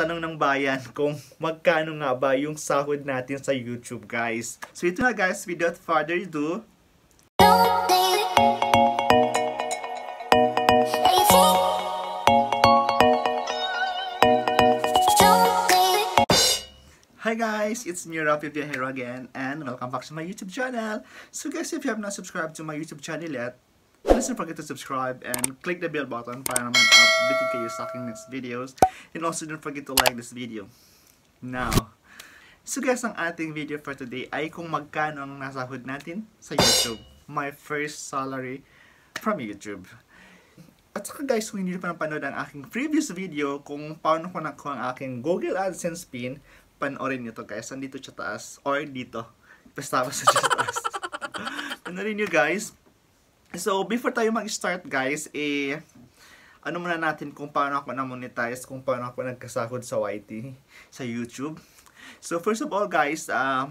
tanong ng bayan kung magkano nga ba yung sahod natin sa YouTube guys. So ito na guys, without further ado. Hi guys, it's me Rafi here again and welcome back to my YouTube channel. So guys, if you have not subscribed to my YouTube channel yet, Please don't forget to subscribe and click the bell button para naman updated kayo sa aking next videos. And also don't forget to like this video. Now, so guys, ang ating video for today ay kung magkano ang nasahod natin sa YouTube. My first salary from YouTube. At saka guys, kung hindi pa napanood ang aking previous video kung paano ko nakuha ang aking Google AdSense pin, panoorin nyo to guys. Nandito siya taas or dito. Basta basta siya taas. panoorin nyo guys So, before tayo mag-start guys, eh, ano muna natin kung paano ako na-monetize, kung paano ako nagkasakod sa YT, sa YouTube. So, first of all guys, uh, ah,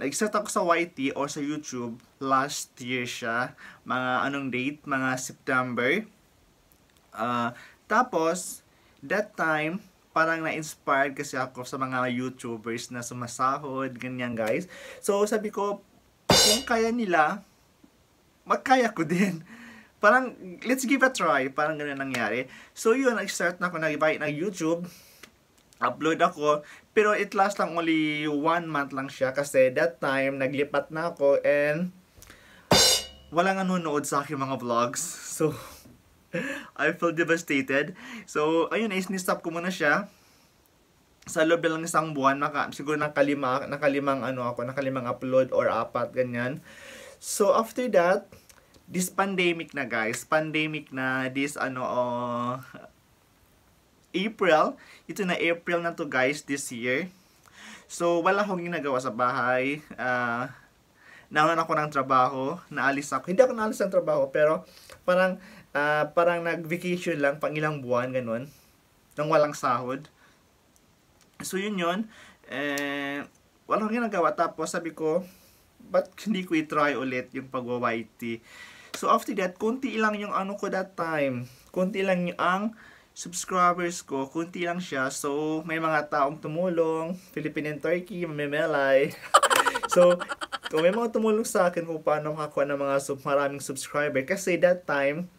nag-start ako sa YT or sa YouTube last year siya. Mga anong date? Mga September. Uh, tapos, that time, parang na-inspired kasi ako sa mga YouTubers na sumasahod, ganyan guys. So, sabi ko, kung kaya nila, makaya ko din. Parang, let's give a try. Parang ganun nangyari. So, yun, nag-start na ako nag-YouTube. Upload ako. Pero it last lang only one month lang siya. Kasi that time, naglipat na ako. And, wala walang nanonood sa aking mga vlogs. So, I feel devastated. So, ayun, isnistop ko muna siya sa loob lang isang buwan, naka, siguro nakalima, nakalimang ano ako, nakalimang upload or apat, ganyan. So, after that, this pandemic na guys, pandemic na this ano uh, April, ito na April na to guys this year. So wala akong ginagawa sa bahay. Uh, naunan ako ng trabaho, naalis ako. Hindi ako naalis ng trabaho, pero parang, uh, parang nag-vacation lang, pang ilang buwan, ganun. Nang walang sahod. So, yun yun. Eh, wala akong ginagawa. Tapos, sabi ko, but hindi ko i-try ulit yung pag-YT? So, after that, konti lang yung ano ko that time. Konti lang yung ang subscribers ko. Konti lang siya. So, may mga taong tumulong. Philippine and Turkey, mamimelay. so, kung may mga tumulong sa akin kung paano makakuha ng mga sub maraming subscriber. Kasi that time,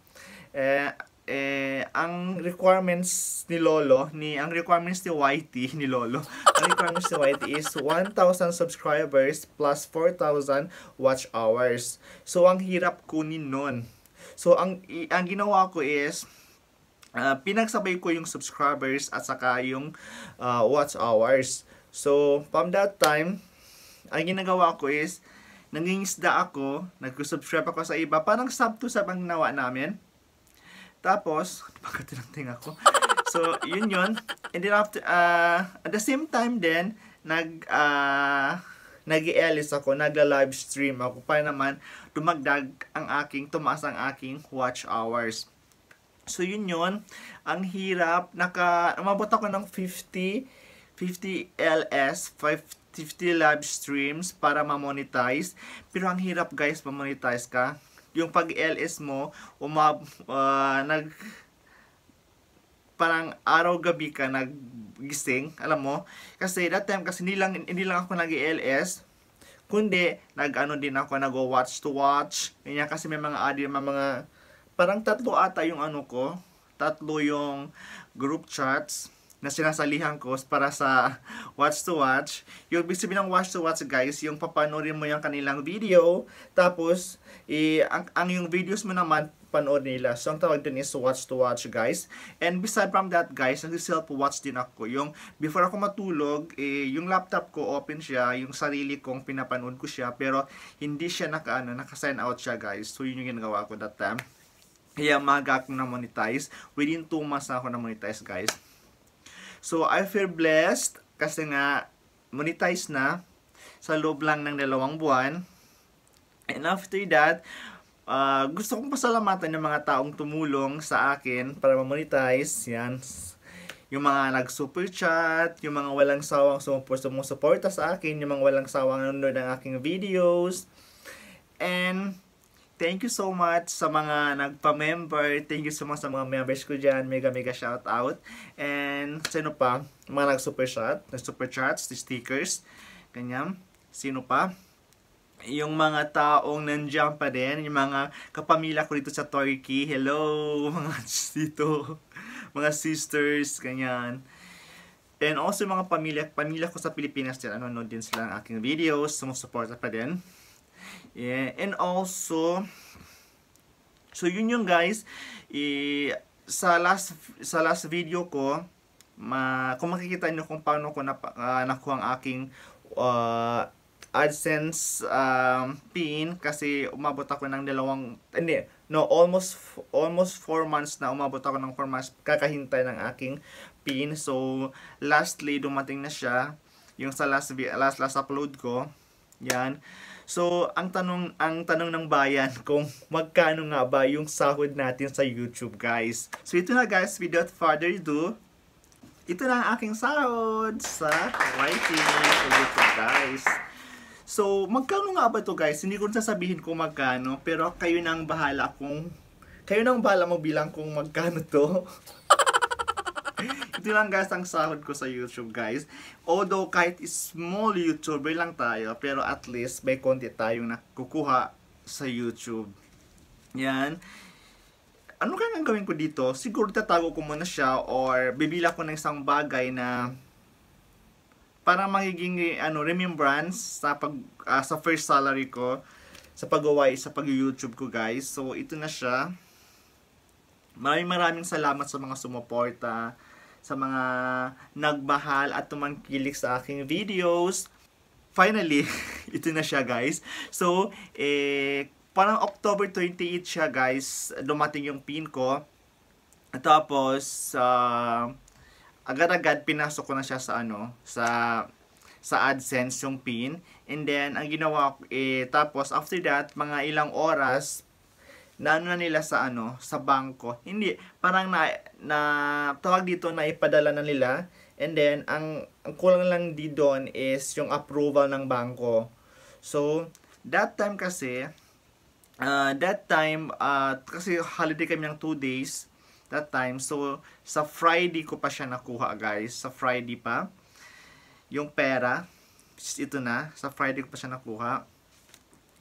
eh, eh, ang requirements ni Lolo, ni, ang requirements ni YT, ni Lolo, ang requirements ni YT is 1,000 subscribers plus 4,000 watch hours. So, ang hirap kunin nun. So, ang, ang ginawa ko is, uh, pinagsabay ko yung subscribers at saka yung uh, watch hours. So, from that time, ang ginagawa ko is, isda ako, nag-subscribe ako sa iba, parang sub to sub ang nawa namin. Tapos, pagkatinang ako. So, yun yun. And then after, uh, at the same time then, nag, uh, nag elis ako, nagla-live stream ako para naman dumagdag ang aking, tumaas ang aking watch hours. So, yun yun. Ang hirap. Naka, umabot ako ng 50, 50 LS, 50 live streams para ma-monetize. Pero ang hirap guys, ma-monetize ka yung pag-LS mo, uma, uh, nag, parang araw-gabi ka nagising, alam mo. Kasi that time, kasi hindi lang, hindi lang ako nag-LS, kundi nag-ano din ako, nag-watch to watch. Ganyan kasi may mga adi, may mga, parang tatlo ata yung ano ko, tatlo yung group chats na sinasalihan ko para sa watch to watch. Yung ibig sabihin ng watch to watch guys, yung papanorin mo yung kanilang video, tapos eh, ang, ang yung videos mo naman panood nila. So, ang tawag din is watch to watch, guys. And beside from that, guys, nag-self-watch din ako. Yung, before ako matulog, eh, yung laptop ko, open siya. Yung sarili kong pinapanood ko siya. Pero, hindi siya naka, ano, naka-sign out siya, guys. So, yun yung ginagawa ko that time. Kaya, maga akong na-monetize. Within 2 months na ako na-monetize, guys. So, I feel blessed kasi nga monetize na sa loob lang ng dalawang buwan. And after that, uh, gusto kong pasalamatan ng mga taong tumulong sa akin para ma-monetize. Yan. Yung mga nag-super chat, yung mga walang sawang sumusuporta sa akin, yung mga walang sawang nanonood ng aking videos. And thank you so much sa mga nagpa-member. Thank you so much sa mga members ko dyan. Mega, mega shout out. And sino pa? Mga nag-super chat, nag-super chats, stickers, ganyan. Sino pa? Yung mga taong nandiyan pa din, yung mga kapamilya ko dito sa Turkey. Hello, mga dito. Mga sisters, ganyan. And also mga pamilya, pamilya ko sa Pilipinas din. ano, no din sila ang aking videos, sumusuporta pa din. Yeah, and also, so yun yung guys, i, sa last sa last video ko, ma, kung makikita niyo kung paano ko na, uh, ah, nakuha ang aking uh, AdSense um, pin kasi umabot ako ng dalawang hindi no almost almost 4 months na umabot ako ng 4 months kakahintay ng aking pin so lastly dumating na siya yung sa last last last upload ko yan. So, ang tanong ang tanong ng bayan kung magkano nga ba yung sahod natin sa YouTube, guys. So, ito na guys, without further ado, ito na ang aking sahod sa writing sa YouTube, guys. So, magkano nga ba to guys? Hindi ko sasabihin kung magkano, pero kayo na ang bahala kung kayo na ang bahala mo bilang kung magkano to. lang guys ang sahod ko sa YouTube guys. Although kahit small YouTuber lang tayo, pero at least may konti tayong nakukuha sa YouTube. Yan. Ano kaya ang gawin ko dito? Siguro tatago ko muna siya or bibila ko ng isang bagay na para magiging ano remembrance sa pag uh, sa first salary ko sa paggawa sa pag-YouTube ko guys. So ito na siya. Maraming maraming salamat sa mga sumuporta. Uh, sa mga nagbahal at tumangkilik sa aking videos. Finally, ito na siya guys. So, eh, parang October 28 siya guys, dumating yung pin ko. Tapos, uh, agad-agad pinasok ko na siya sa ano, sa sa AdSense yung pin. And then, ang ginawa ko, eh, tapos after that, mga ilang oras, na na nila sa ano, sa bangko. Hindi, parang na, na tawag dito na ipadala na nila. And then, ang, ang kulang lang di doon is yung approval ng bangko. So, that time kasi, uh, that time, uh, kasi holiday kami ng 2 days that time. So, sa Friday ko pa siya nakuha guys. Sa Friday pa. Yung pera, ito na, sa Friday ko pa siya nakuha.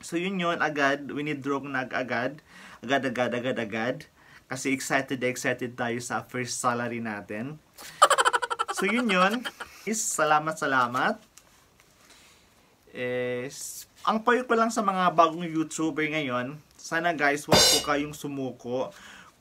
So yun yun, agad, we need ko nag agad, agad, agad, agad, agad. Kasi excited excited tayo sa first salary natin. So yun yun, is salamat, salamat. Is, ang payo ko lang sa mga bagong YouTuber ngayon, sana guys, wag po kayong sumuko.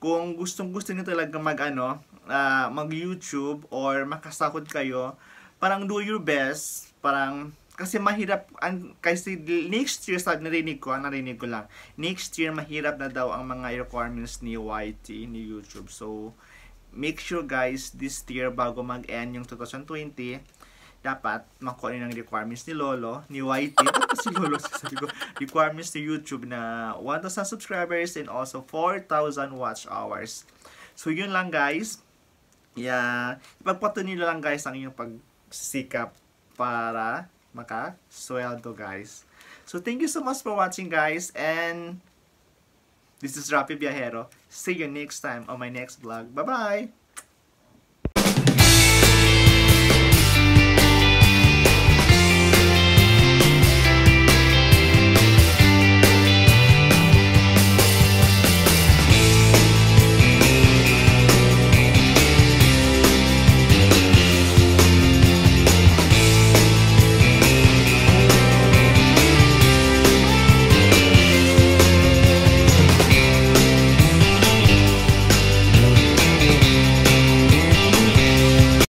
Kung gustong gusto niyo talaga mag ano, uh, ah, mag YouTube or makasakod kayo, parang do your best, parang kasi mahirap, ang, kasi next year sa narinig ko, ah, narinig ko lang, next year mahirap na daw ang mga requirements ni YT, ni YouTube. So, make sure guys, this year bago mag-end yung 2020, dapat makuha ng requirements ni Lolo, ni YT, tapos ano si Lolo sa ko, requirements ni YouTube na 1,000 subscribers and also 4,000 watch hours. So, yun lang guys. Yeah, ipagpatuloy lang guys ang inyong pagsikap para makasweldo guys. So thank you so much for watching guys and this is Rapi Viajero. See you next time on my next vlog. Bye-bye!